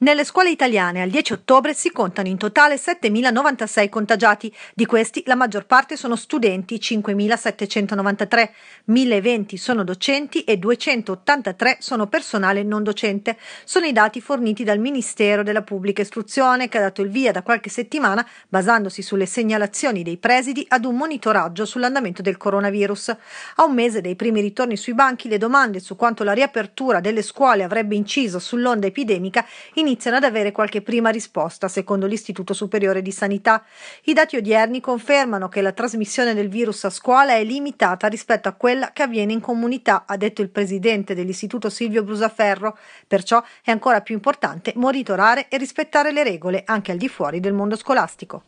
Nelle scuole italiane al 10 ottobre si contano in totale 7.096 contagiati, di questi la maggior parte sono studenti, 5.793, 1.020 sono docenti e 283 sono personale non docente. Sono i dati forniti dal Ministero della Pubblica Istruzione che ha dato il via da qualche settimana, basandosi sulle segnalazioni dei presidi, ad un monitoraggio sull'andamento del coronavirus. A un mese dei primi ritorni sui banchi le domande su quanto la riapertura delle scuole avrebbe inciso sull'onda epidemica in iniziano ad avere qualche prima risposta, secondo l'Istituto Superiore di Sanità. I dati odierni confermano che la trasmissione del virus a scuola è limitata rispetto a quella che avviene in comunità, ha detto il presidente dell'Istituto Silvio Brusaferro. Perciò è ancora più importante monitorare e rispettare le regole anche al di fuori del mondo scolastico.